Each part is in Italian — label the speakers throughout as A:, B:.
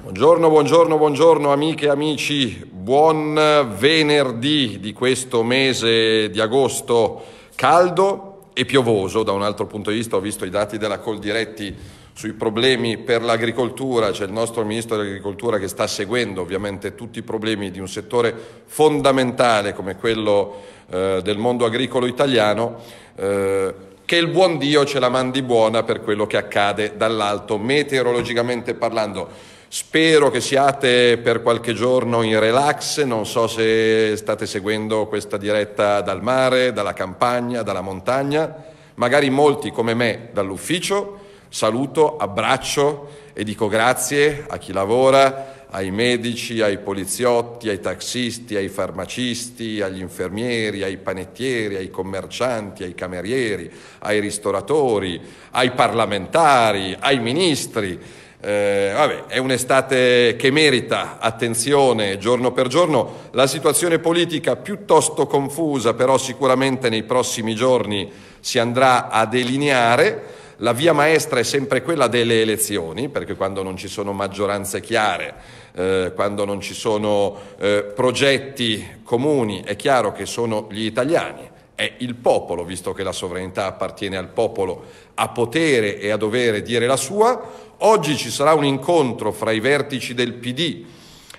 A: Buongiorno, buongiorno, buongiorno amiche e amici, buon venerdì di questo mese di agosto caldo e piovoso, da un altro punto di vista ho visto i dati della Coldiretti sui problemi per l'agricoltura, c'è il nostro ministro dell'agricoltura che sta seguendo ovviamente tutti i problemi di un settore fondamentale come quello eh, del mondo agricolo italiano. Eh, che il buon Dio ce la mandi buona per quello che accade dall'alto, meteorologicamente parlando. Spero che siate per qualche giorno in relax, non so se state seguendo questa diretta dal mare, dalla campagna, dalla montagna, magari molti come me dall'ufficio. Saluto, abbraccio e dico grazie a chi lavora, ai medici, ai poliziotti, ai taxisti, ai farmacisti, agli infermieri, ai panettieri, ai commercianti, ai camerieri, ai ristoratori, ai parlamentari, ai ministri eh, vabbè, è un'estate che merita attenzione giorno per giorno, la situazione politica piuttosto confusa, però sicuramente nei prossimi giorni si andrà a delineare. La via maestra è sempre quella delle elezioni, perché quando non ci sono maggioranze chiare, eh, quando non ci sono eh, progetti comuni, è chiaro che sono gli italiani è il popolo, visto che la sovranità appartiene al popolo, a potere e a dovere dire la sua. Oggi ci sarà un incontro fra i vertici del PD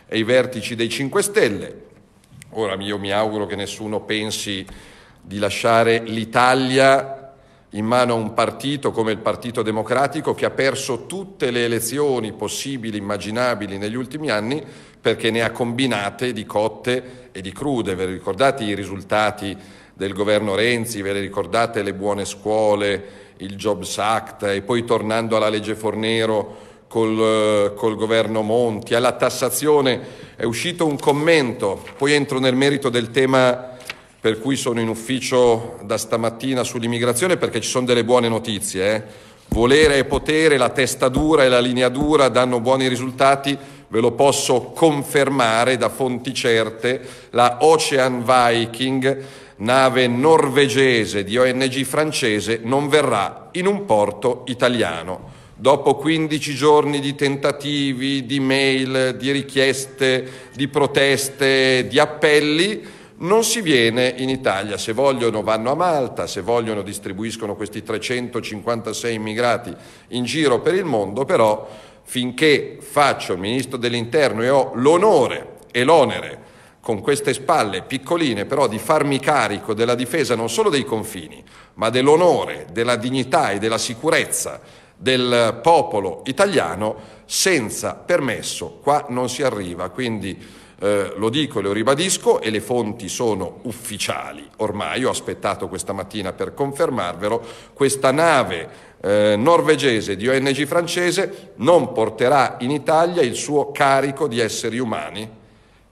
A: e i vertici dei 5 Stelle. Ora io mi auguro che nessuno pensi di lasciare l'Italia in mano a un partito come il Partito Democratico che ha perso tutte le elezioni possibili, immaginabili negli ultimi anni perché ne ha combinate di cotte e di crude. Vi ricordate i risultati del governo Renzi, ve le ricordate le buone scuole, il Jobs Act e poi tornando alla legge Fornero col, col governo Monti, alla tassazione è uscito un commento, poi entro nel merito del tema per cui sono in ufficio da stamattina sull'immigrazione perché ci sono delle buone notizie. Eh? Volere e potere, la testa dura e la linea dura danno buoni risultati, ve lo posso confermare da fonti certe, la Ocean Viking nave norvegese di ONG francese, non verrà in un porto italiano. Dopo 15 giorni di tentativi, di mail, di richieste, di proteste, di appelli, non si viene in Italia. Se vogliono vanno a Malta, se vogliono distribuiscono questi 356 immigrati in giro per il mondo, però finché faccio il ministro dell'interno e ho l'onore e l'onere con queste spalle piccoline, però di farmi carico della difesa non solo dei confini, ma dell'onore, della dignità e della sicurezza del popolo italiano senza permesso. Qua non si arriva, quindi eh, lo dico e lo ribadisco e le fonti sono ufficiali. Ormai ho aspettato questa mattina per confermarvelo, questa nave eh, norvegese di ONG francese non porterà in Italia il suo carico di esseri umani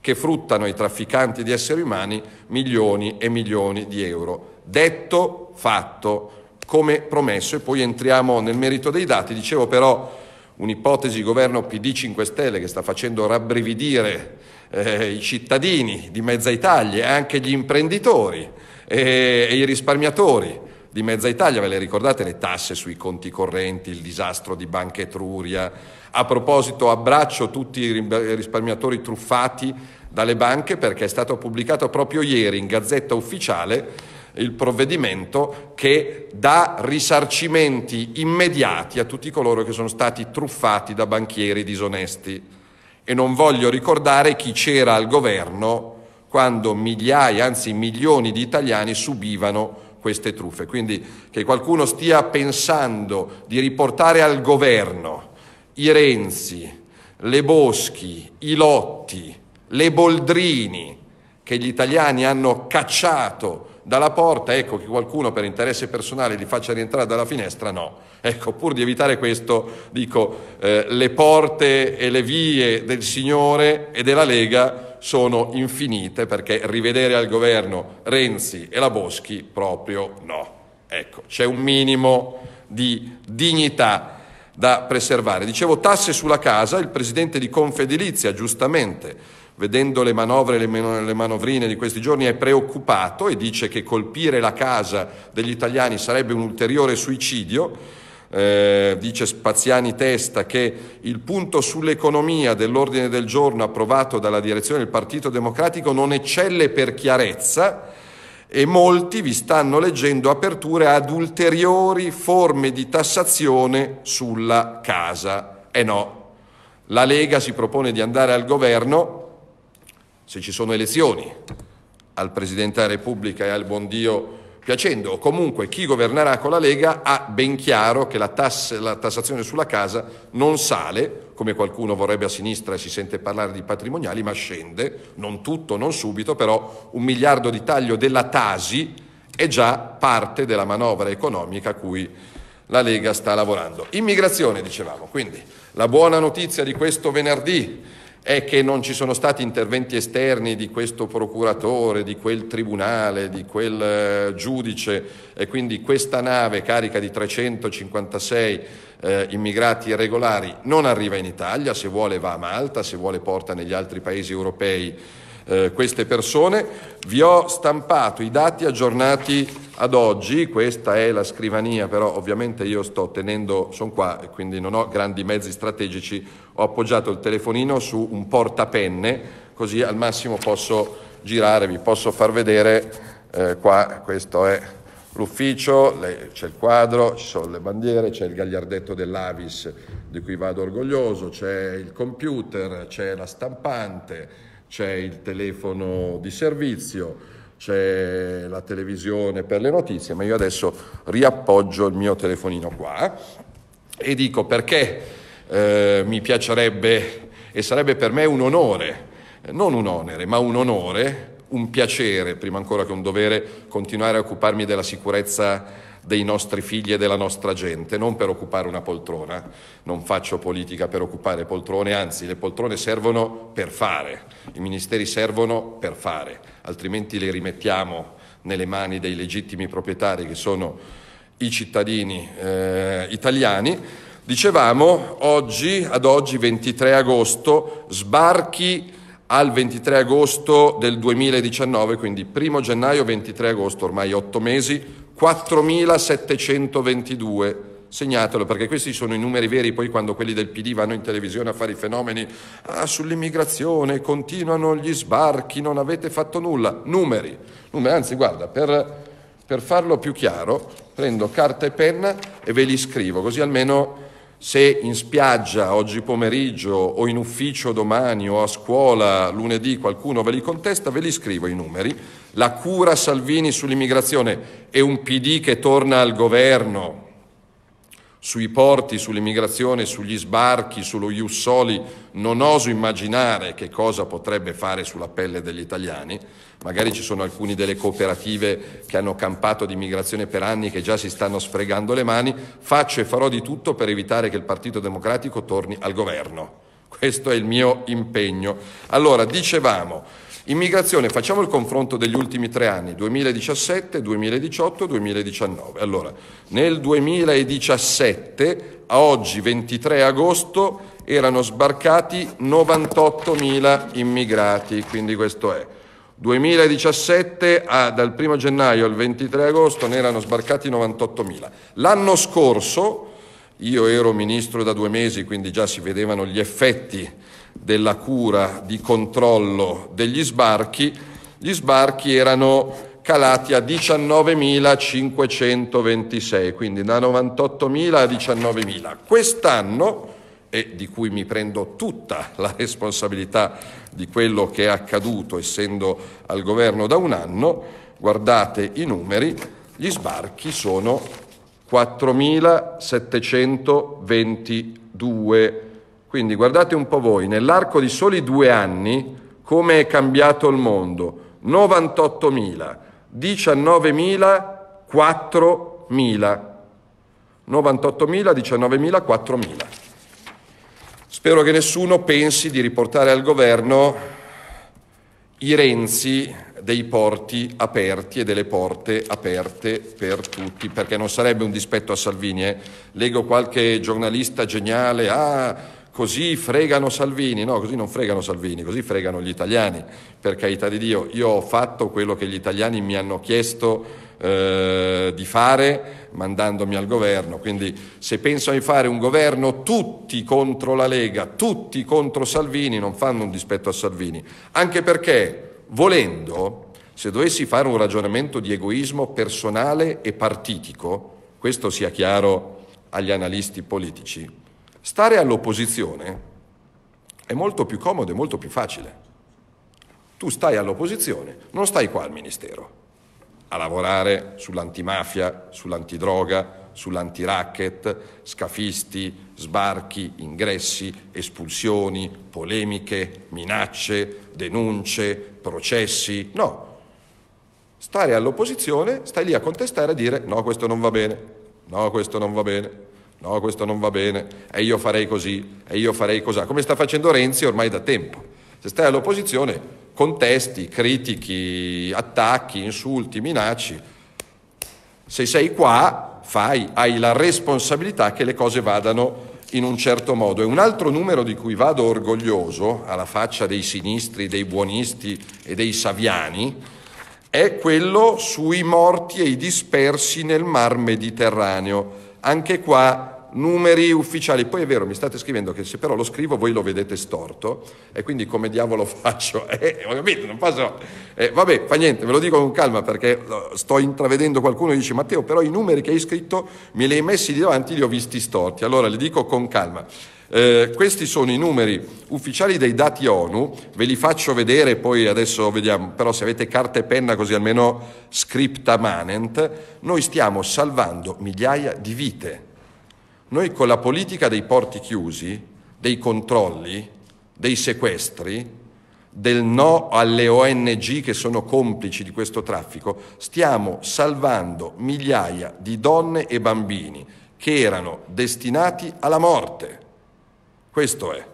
A: che fruttano i trafficanti di esseri umani milioni e milioni di euro. Detto, fatto, come promesso, e poi entriamo nel merito dei dati, dicevo però un'ipotesi governo PD 5 Stelle che sta facendo rabbrividire eh, i cittadini di mezza Italia e anche gli imprenditori e, eh, e i risparmiatori di mezza Italia, ve le ricordate le tasse sui conti correnti, il disastro di Banca Etruria. A proposito, abbraccio tutti i risparmiatori truffati dalle banche perché è stato pubblicato proprio ieri in Gazzetta Ufficiale il provvedimento che dà risarcimenti immediati a tutti coloro che sono stati truffati da banchieri disonesti. E non voglio ricordare chi c'era al governo quando migliaia, anzi milioni di italiani subivano queste truffe. Quindi che qualcuno stia pensando di riportare al governo i Renzi, le Boschi, i Lotti, le boldrini che gli italiani hanno cacciato dalla porta, ecco che qualcuno per interesse personale li faccia rientrare dalla finestra, no. Ecco, pur di evitare questo, dico, eh, le porte e le vie del Signore e della Lega sono infinite perché rivedere al governo Renzi e la Boschi proprio no. Ecco, c'è un minimo di dignità da preservare. Dicevo tasse sulla casa, il presidente di Confedilizia giustamente vedendo le manovre e le manovrine di questi giorni, è preoccupato e dice che colpire la casa degli italiani sarebbe un ulteriore suicidio. Eh, dice Spaziani Testa che il punto sull'economia dell'ordine del giorno approvato dalla direzione del Partito Democratico non eccelle per chiarezza e molti vi stanno leggendo aperture ad ulteriori forme di tassazione sulla casa. E eh no, la Lega si propone di andare al governo se ci sono elezioni, al Presidente della Repubblica e al buon Dio piacendo, o comunque chi governerà con la Lega ha ben chiaro che la, tass la tassazione sulla casa non sale, come qualcuno vorrebbe a sinistra e si sente parlare di patrimoniali, ma scende, non tutto, non subito, però un miliardo di taglio della Tasi è già parte della manovra economica a cui la Lega sta lavorando. Immigrazione, dicevamo, quindi la buona notizia di questo venerdì è che non ci sono stati interventi esterni di questo procuratore, di quel tribunale, di quel eh, giudice e quindi questa nave carica di 356 eh, immigrati irregolari non arriva in Italia, se vuole va a Malta, se vuole porta negli altri paesi europei eh, queste persone. Vi ho stampato i dati aggiornati ad oggi, questa è la scrivania, però ovviamente io sto tenendo, sono qua e quindi non ho grandi mezzi strategici, ho appoggiato il telefonino su un portapenne, così al massimo posso girare, vi posso far vedere eh, qua, questo è l'ufficio, le, c'è il quadro, ci sono le bandiere, c'è il gagliardetto dell'Avis di cui vado orgoglioso, c'è il computer, c'è la stampante, c'è il telefono di servizio, c'è la televisione per le notizie, ma io adesso riappoggio il mio telefonino qua e dico perché eh, mi piacerebbe e sarebbe per me un onore, non un onere, ma un onore, un piacere, prima ancora che un dovere, continuare a occuparmi della sicurezza dei nostri figli e della nostra gente, non per occupare una poltrona. Non faccio politica per occupare poltrone, anzi le poltrone servono per fare, i ministeri servono per fare, altrimenti le rimettiamo nelle mani dei legittimi proprietari che sono i cittadini eh, italiani. Dicevamo oggi, ad oggi 23 agosto, sbarchi al 23 agosto del 2019, quindi 1 gennaio 23 agosto, ormai 8 mesi, 4.722, segnatelo perché questi sono i numeri veri, poi quando quelli del PD vanno in televisione a fare i fenomeni, ah, sull'immigrazione continuano gli sbarchi, non avete fatto nulla, numeri, numeri anzi guarda, per, per farlo più chiaro prendo carta e penna e ve li scrivo, così almeno se in spiaggia oggi pomeriggio o in ufficio domani o a scuola lunedì qualcuno ve li contesta, ve li scrivo i numeri. La cura Salvini sull'immigrazione è un PD che torna al governo, sui porti, sull'immigrazione, sugli sbarchi, sullo Jussoli non oso immaginare che cosa potrebbe fare sulla pelle degli italiani. Magari ci sono alcune delle cooperative che hanno campato di immigrazione per anni che già si stanno sfregando le mani. Faccio e farò di tutto per evitare che il Partito Democratico torni al governo. Questo è il mio impegno. Allora, dicevamo Immigrazione, facciamo il confronto degli ultimi tre anni, 2017, 2018, 2019. Allora, nel 2017, a oggi 23 agosto, erano sbarcati 98.000 immigrati, quindi questo è. 2017, ah, dal 1 gennaio al 23 agosto, ne erano sbarcati 98.000. L'anno scorso, io ero ministro da due mesi, quindi già si vedevano gli effetti della cura di controllo degli sbarchi, gli sbarchi erano calati a 19.526, quindi da 98.000 a 19.000. Quest'anno, e di cui mi prendo tutta la responsabilità di quello che è accaduto essendo al governo da un anno, guardate i numeri, gli sbarchi sono 4.722 quindi guardate un po' voi, nell'arco di soli due anni come è cambiato il mondo. 98.000, 19.000, 4.000. 98.000, 19.000, 4.000. Spero che nessuno pensi di riportare al governo i Renzi dei porti aperti e delle porte aperte per tutti, perché non sarebbe un dispetto a Salvini. Eh? Leggo qualche giornalista geniale, ah, così fregano Salvini, no, così non fregano Salvini, così fregano gli italiani, per carità di Dio, io ho fatto quello che gli italiani mi hanno chiesto eh, di fare mandandomi al governo, quindi se penso di fare un governo tutti contro la Lega, tutti contro Salvini, non fanno un dispetto a Salvini, anche perché volendo, se dovessi fare un ragionamento di egoismo personale e partitico, questo sia chiaro agli analisti politici, Stare all'opposizione è molto più comodo e molto più facile. Tu stai all'opposizione, non stai qua al Ministero a lavorare sull'antimafia, sull'antidroga, sull'antiracket, scafisti, sbarchi, ingressi, espulsioni, polemiche, minacce, denunce, processi. No. Stare all'opposizione, stai lì a contestare e dire no, questo non va bene, no, questo non va bene, no, questo non va bene, e io farei così, e io farei così, come sta facendo Renzi ormai da tempo. Se stai all'opposizione, contesti, critichi, attacchi, insulti, minacci. Se sei qua, fai, hai la responsabilità che le cose vadano in un certo modo. E un altro numero di cui vado orgoglioso, alla faccia dei sinistri, dei buonisti e dei saviani, è quello sui morti e i dispersi nel mar Mediterraneo anche qua numeri ufficiali. Poi è vero, mi state scrivendo che se però lo scrivo voi lo vedete storto e quindi come diavolo faccio? Eh, capito, non posso... Eh, vabbè, fa niente, ve lo dico con calma perché eh, sto intravedendo qualcuno e dice Matteo, però i numeri che hai scritto me li hai messi di davanti, li ho visti storti. Allora li dico con calma. Eh, questi sono i numeri ufficiali dei dati ONU, ve li faccio vedere poi adesso vediamo, però se avete carta e penna così almeno scripta manent, noi stiamo salvando migliaia di vite. Noi con la politica dei porti chiusi, dei controlli, dei sequestri, del no alle ONG che sono complici di questo traffico, stiamo salvando migliaia di donne e bambini che erano destinati alla morte. Questo è.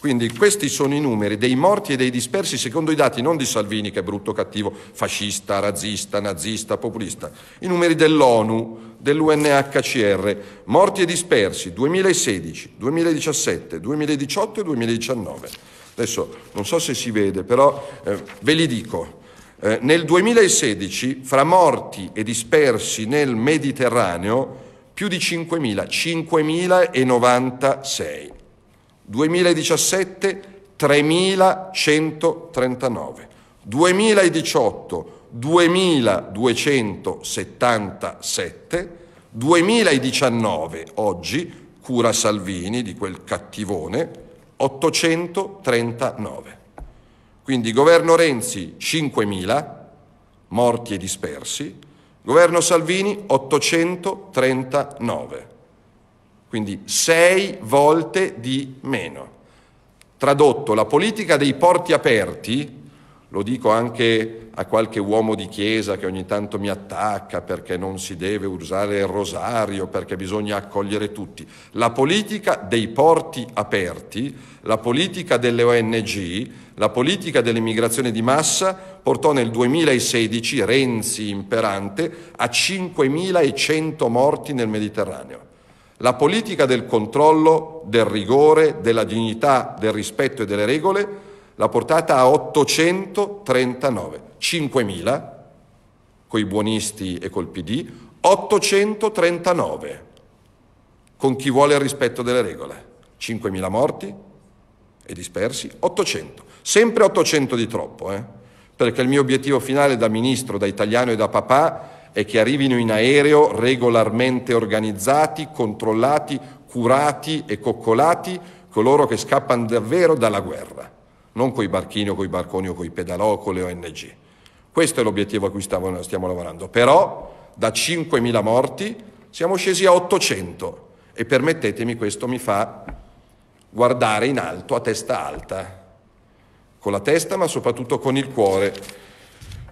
A: Quindi questi sono i numeri dei morti e dei dispersi secondo i dati non di Salvini che è brutto, cattivo, fascista, razzista, nazista, populista, i numeri dell'ONU, dell'UNHCR, morti e dispersi 2016, 2017, 2018 e 2019. Adesso non so se si vede, però eh, ve li dico. Eh, nel 2016, fra morti e dispersi nel Mediterraneo, più di 5.000, 5.096. 2017 3139, 2018 2277, 2019 oggi, cura Salvini di quel cattivone, 839. Quindi governo Renzi 5.000 morti e dispersi, governo Salvini 839 quindi sei volte di meno. Tradotto, la politica dei porti aperti, lo dico anche a qualche uomo di chiesa che ogni tanto mi attacca perché non si deve usare il rosario, perché bisogna accogliere tutti, la politica dei porti aperti, la politica delle ONG, la politica dell'immigrazione di massa portò nel 2016 Renzi imperante a 5.100 morti nel Mediterraneo. La politica del controllo, del rigore, della dignità, del rispetto e delle regole l'ha portata a 839, 5.000 con i buonisti e col PD, 839 con chi vuole il rispetto delle regole, 5.000 morti e dispersi, 800, sempre 800 di troppo, eh? perché il mio obiettivo finale da ministro, da italiano e da papà è che arrivino in aereo regolarmente organizzati, controllati, curati e coccolati coloro che scappano davvero dalla guerra, non coi barchini o coi barconi o coi pedalò o con le ONG. Questo è l'obiettivo a cui stiamo, stiamo lavorando. Però da 5.000 morti siamo scesi a 800 e permettetemi questo mi fa guardare in alto a testa alta, con la testa ma soprattutto con il cuore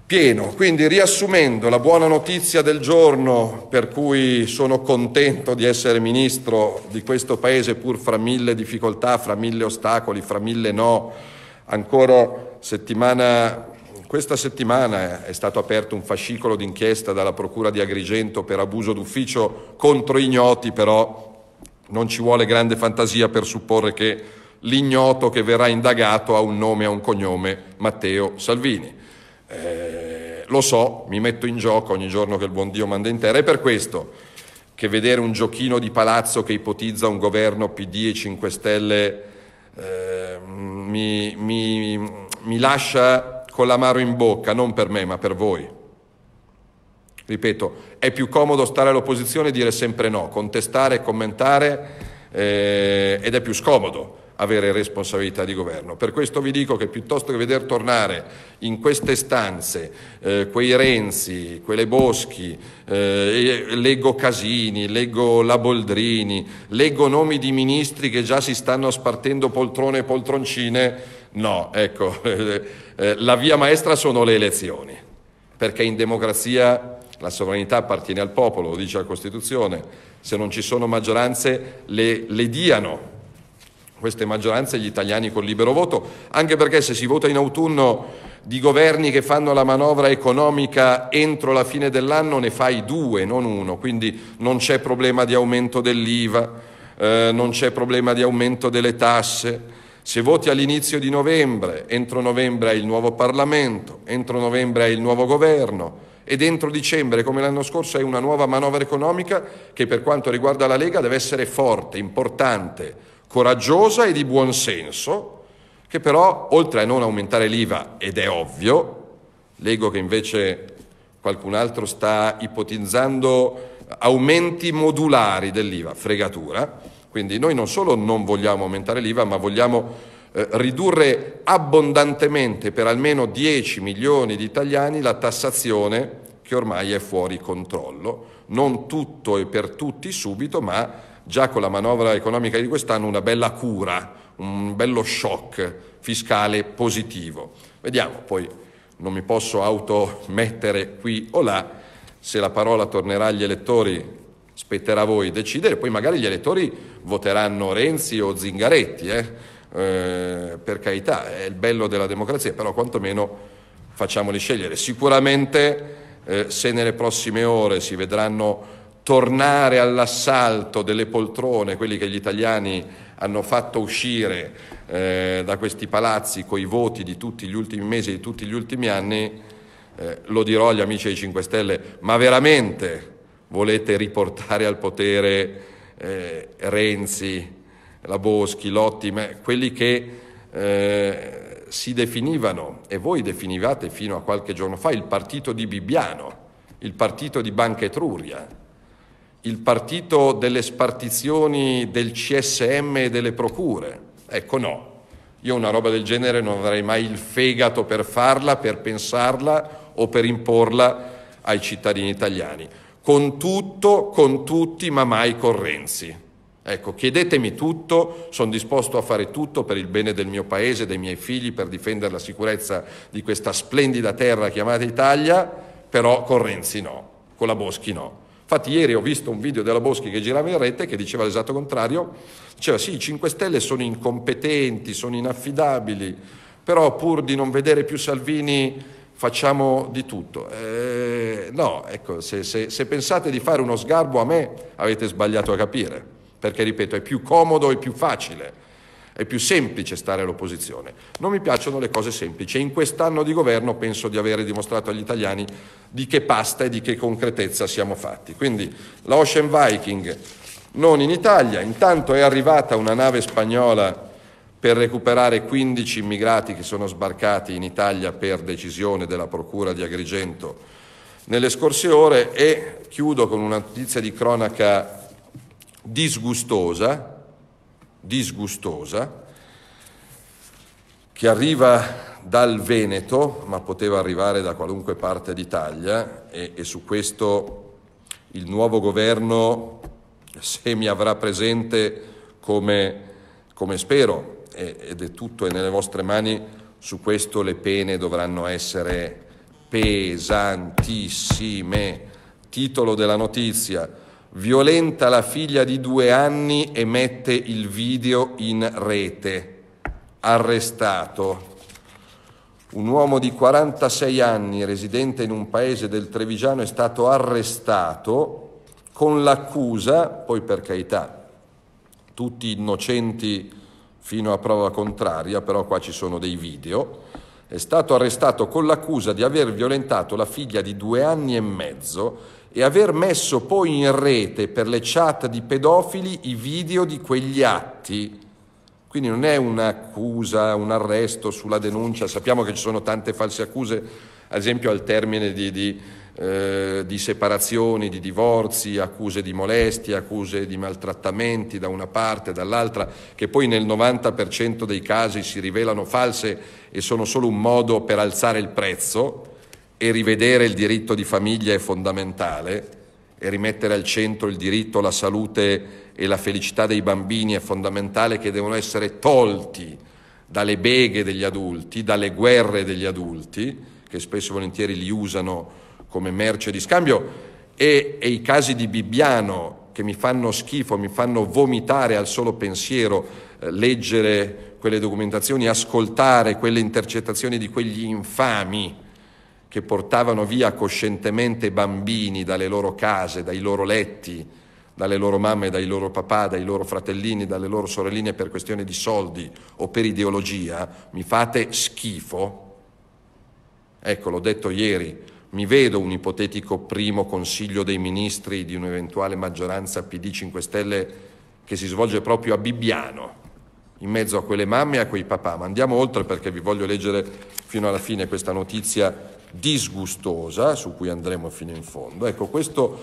A: pieno. Quindi riassumendo la buona notizia del giorno per cui sono contento di essere ministro di questo Paese pur fra mille difficoltà, fra mille ostacoli, fra mille no, ancora settimana, questa settimana è stato aperto un fascicolo d'inchiesta dalla Procura di Agrigento per abuso d'ufficio contro ignoti, però non ci vuole grande fantasia per supporre che l'ignoto che verrà indagato ha un nome e un cognome, Matteo Salvini. Eh, lo so, mi metto in gioco ogni giorno che il buon Dio manda in terra, è per questo che vedere un giochino di palazzo che ipotizza un governo PD e 5 Stelle eh, mi, mi, mi lascia con l'amaro in bocca, non per me ma per voi. Ripeto, è più comodo stare all'opposizione e dire sempre no, contestare e commentare eh, ed è più scomodo avere responsabilità di governo. Per questo vi dico che piuttosto che veder tornare in queste stanze eh, quei Renzi, quelle Boschi, eh, leggo Casini, leggo La Boldrini, leggo nomi di ministri che già si stanno spartendo poltrone e poltroncine, no, ecco, eh, la via maestra sono le elezioni, perché in democrazia la sovranità appartiene al popolo, lo dice la Costituzione, se non ci sono maggioranze le, le diano queste maggioranze gli italiani col libero voto, anche perché se si vota in autunno di governi che fanno la manovra economica entro la fine dell'anno ne fai due, non uno, quindi non c'è problema di aumento dell'IVA, eh, non c'è problema di aumento delle tasse. Se voti all'inizio di novembre, entro novembre hai il nuovo Parlamento, entro novembre hai il nuovo governo e entro dicembre, come l'anno scorso, hai una nuova manovra economica che per quanto riguarda la Lega deve essere forte, importante, coraggiosa e di buon senso, che però oltre a non aumentare l'IVA, ed è ovvio, leggo che invece qualcun altro sta ipotizzando aumenti modulari dell'IVA, fregatura, quindi noi non solo non vogliamo aumentare l'IVA, ma vogliamo eh, ridurre abbondantemente per almeno 10 milioni di italiani la tassazione che ormai è fuori controllo, non tutto e per tutti subito, ma già con la manovra economica di quest'anno una bella cura, un bello shock fiscale positivo. Vediamo, poi non mi posso automettere qui o là, se la parola tornerà agli elettori spetterà a voi decidere, poi magari gli elettori voteranno Renzi o Zingaretti, eh? Eh, per carità, è il bello della democrazia, però quantomeno facciamoli scegliere. Sicuramente eh, se nelle prossime ore si vedranno tornare all'assalto delle poltrone, quelli che gli italiani hanno fatto uscire eh, da questi palazzi coi voti di tutti gli ultimi mesi, e di tutti gli ultimi anni, eh, lo dirò agli amici dei 5 Stelle, ma veramente volete riportare al potere eh, Renzi, la Boschi, Lotti, quelli che eh, si definivano, e voi definivate fino a qualche giorno fa, il partito di Bibbiano, il partito di Banca Etruria, il partito delle spartizioni del CSM e delle procure. Ecco no, io una roba del genere non avrei mai il fegato per farla, per pensarla o per imporla ai cittadini italiani. Con tutto, con tutti, ma mai con Renzi. Ecco, chiedetemi tutto, sono disposto a fare tutto per il bene del mio paese, dei miei figli, per difendere la sicurezza di questa splendida terra chiamata Italia, però con Renzi no, con la Boschi no. Infatti ieri ho visto un video della Boschi che girava in rete che diceva l'esatto contrario, diceva sì, i 5 Stelle sono incompetenti, sono inaffidabili, però pur di non vedere più Salvini facciamo di tutto. Eh, no, ecco, se, se, se pensate di fare uno sgarbo a me avete sbagliato a capire, perché ripeto, è più comodo e più facile è più semplice stare all'opposizione. Non mi piacciono le cose semplici e in quest'anno di governo penso di avere dimostrato agli italiani di che pasta e di che concretezza siamo fatti. Quindi la Ocean Viking non in Italia, intanto è arrivata una nave spagnola per recuperare 15 immigrati che sono sbarcati in Italia per decisione della Procura di Agrigento nelle scorse ore e chiudo con una notizia di cronaca disgustosa disgustosa che arriva dal Veneto, ma poteva arrivare da qualunque parte d'Italia e, e su questo il nuovo governo, se mi avrà presente come, come spero, e, ed è tutto è nelle vostre mani, su questo le pene dovranno essere pesantissime. Titolo della notizia violenta la figlia di due anni e mette il video in rete. Arrestato. Un uomo di 46 anni residente in un paese del Trevigiano è stato arrestato con l'accusa, poi per carità, tutti innocenti fino a prova contraria, però qua ci sono dei video, è stato arrestato con l'accusa di aver violentato la figlia di due anni e mezzo e aver messo poi in rete per le chat di pedofili i video di quegli atti. Quindi non è un'accusa, un arresto sulla denuncia, sappiamo che ci sono tante false accuse, ad esempio al termine di, di, eh, di separazioni, di divorzi, accuse di molestie, accuse di maltrattamenti da una parte e dall'altra, che poi nel 90% dei casi si rivelano false e sono solo un modo per alzare il prezzo e rivedere il diritto di famiglia è fondamentale e rimettere al centro il diritto alla salute e la felicità dei bambini è fondamentale che devono essere tolti dalle beghe degli adulti, dalle guerre degli adulti, che spesso e volentieri li usano come merce di scambio, e, e i casi di Bibbiano che mi fanno schifo, mi fanno vomitare al solo pensiero, eh, leggere quelle documentazioni, ascoltare quelle intercettazioni di quegli infami che portavano via coscientemente bambini dalle loro case, dai loro letti, dalle loro mamme, dai loro papà, dai loro fratellini, dalle loro sorelline per questione di soldi o per ideologia, mi fate schifo? Ecco, l'ho detto ieri, mi vedo un ipotetico primo consiglio dei ministri di un'eventuale maggioranza PD 5 Stelle che si svolge proprio a Bibbiano, in mezzo a quelle mamme e a quei papà. Ma andiamo oltre perché vi voglio leggere fino alla fine questa notizia disgustosa, su cui andremo fino in fondo. Ecco, questo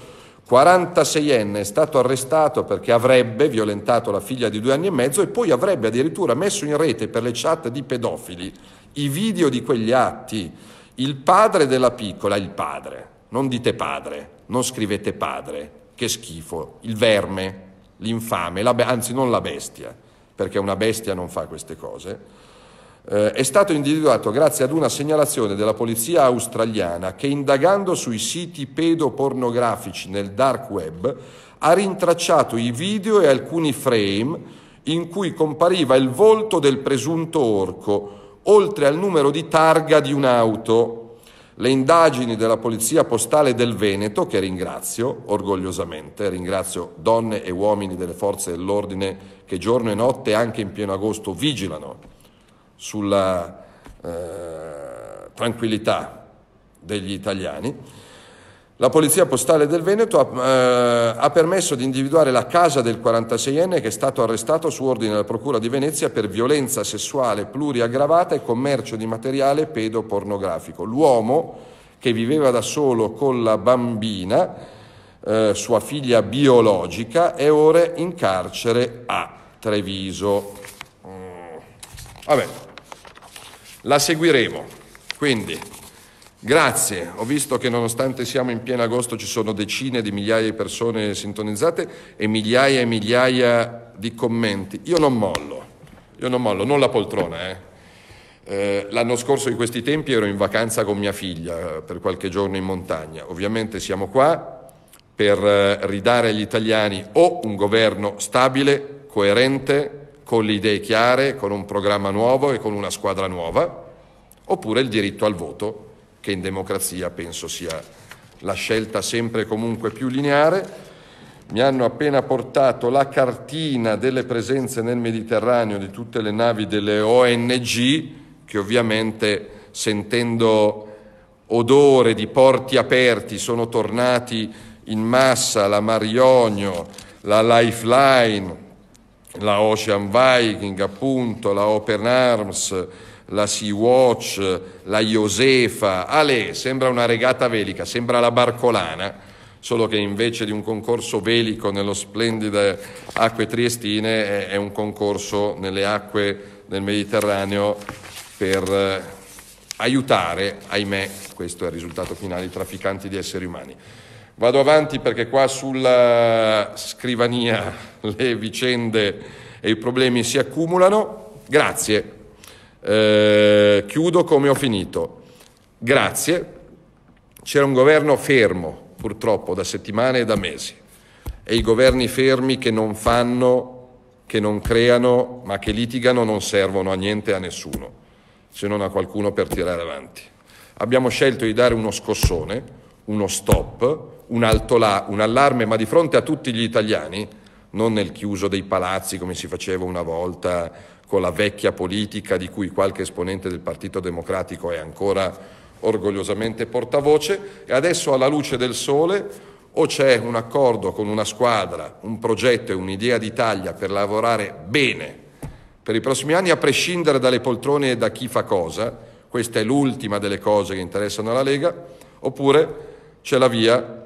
A: 46enne è stato arrestato perché avrebbe violentato la figlia di due anni e mezzo e poi avrebbe addirittura messo in rete per le chat di pedofili i video di quegli atti. Il padre della piccola, il padre, non dite padre, non scrivete padre, che schifo, il verme, l'infame, be- anzi non la bestia, perché una bestia non fa queste cose eh, è stato individuato grazie ad una segnalazione della polizia australiana che indagando sui siti pedopornografici nel dark web ha rintracciato i video e alcuni frame in cui compariva il volto del presunto orco, oltre al numero di targa di un'auto. Le indagini della Polizia Postale del Veneto, che ringrazio orgogliosamente, ringrazio donne e uomini delle forze dell'ordine che giorno e notte, anche in pieno agosto, vigilano sulla eh, tranquillità degli italiani. La Polizia Postale del Veneto ha, eh, ha, permesso di individuare la casa del 46enne che è stato arrestato su ordine della Procura di Venezia per violenza sessuale pluriaggravata e commercio di materiale pedopornografico. L'uomo che viveva da solo con la bambina, eh, sua figlia biologica, è ora in carcere a Treviso. Vabbè, la seguiremo. Quindi, grazie. Ho visto che nonostante siamo in pieno agosto ci sono decine di migliaia di persone sintonizzate e migliaia e migliaia di commenti. Io non mollo, io non mollo, non la poltrona, eh. Eh, l'anno scorso in questi tempi ero in vacanza con mia figlia eh, per qualche giorno in montagna. Ovviamente siamo qua per eh, ridare agli italiani o un governo stabile, coerente, con le idee chiare, con un programma nuovo e con una squadra nuova, oppure il diritto al voto, che in democrazia penso sia la scelta sempre e comunque più lineare. Mi hanno appena portato la cartina delle presenze nel Mediterraneo di tutte le navi delle ONG, che ovviamente sentendo odore di porti aperti sono tornati in massa la Marionio, la Lifeline, la Ocean Viking, appunto, la Open Arms, la Sea-Watch, la Josefa. Ale, sembra una regata velica, sembra la Barcolana, solo che invece di un concorso velico nello splendide acque triestine è, un concorso nelle acque del Mediterraneo per eh, aiutare, ahimè, questo è il risultato finale, i trafficanti di esseri umani. Vado avanti perché qua sulla scrivania le vicende e i problemi si accumulano. Grazie. Eh, chiudo come ho finito. Grazie. C'era un governo fermo, purtroppo, da settimane e da mesi. E i governi fermi che non fanno, che non creano, ma che litigano non servono a niente a nessuno, se non a qualcuno per tirare avanti. Abbiamo scelto di dare uno scossone, uno stop un, altola, un allarme, ma di fronte a tutti gli italiani, non nel chiuso dei palazzi come si faceva una volta con la vecchia politica di cui qualche esponente del Partito Democratico è ancora orgogliosamente portavoce e adesso alla luce del sole o c'è un accordo con una squadra, un progetto e un'idea d'Italia per lavorare bene per i prossimi anni a prescindere dalle poltrone e da chi fa cosa, questa è l'ultima delle cose che interessano alla Lega, oppure c'è la via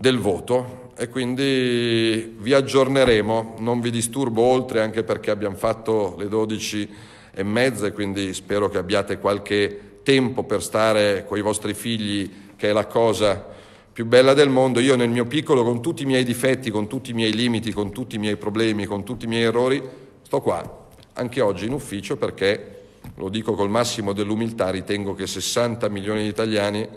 A: del voto e quindi vi aggiorneremo, non vi disturbo oltre anche perché abbiamo fatto le 12 e mezza e quindi spero che abbiate qualche tempo per stare con i vostri figli che è la cosa più bella del mondo. Io nel mio piccolo con tutti i miei difetti, con tutti i miei limiti, con tutti i miei problemi, con tutti i miei errori, sto qua anche oggi in ufficio perché, lo dico col massimo dell'umiltà, ritengo che 60 milioni di italiani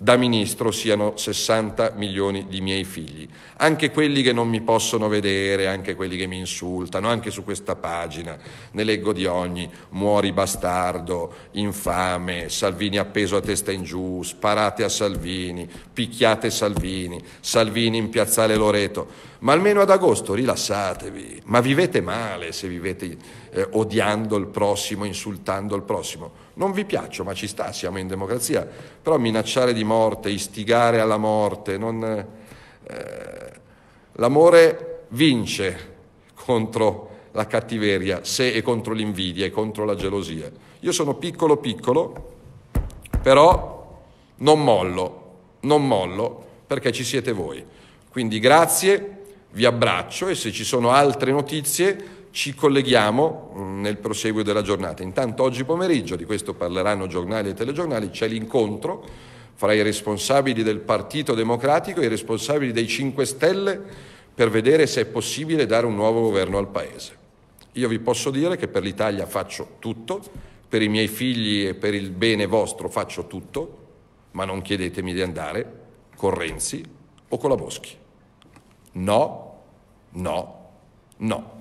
A: da ministro siano 60 milioni di miei figli, anche quelli che non mi possono vedere, anche quelli che mi insultano, anche su questa pagina ne leggo di ogni, muori bastardo, infame, Salvini appeso a testa in giù, sparate a Salvini, picchiate Salvini, Salvini in piazzale Loreto, ma almeno ad agosto rilassatevi, ma vivete male se vivete eh, odiando il prossimo, insultando il prossimo. Non vi piaccio, ma ci sta, siamo in democrazia. Però minacciare di morte, istigare alla morte, non, eh, l'amore vince contro la cattiveria, se è contro l'invidia e contro la gelosia. Io sono piccolo piccolo, però non mollo, non mollo perché ci siete voi. Quindi grazie, vi abbraccio e se ci sono altre notizie ci colleghiamo mm, nel proseguo della giornata. Intanto oggi pomeriggio, di questo parleranno giornali e telegiornali, c'è l'incontro fra i responsabili del Partito Democratico e i responsabili dei 5 Stelle per vedere se è possibile dare un nuovo governo al Paese. Io vi posso dire che per l'Italia faccio tutto, per i miei figli e per il bene vostro faccio tutto, ma non chiedetemi di andare con Renzi o con la Boschi. No, no, no.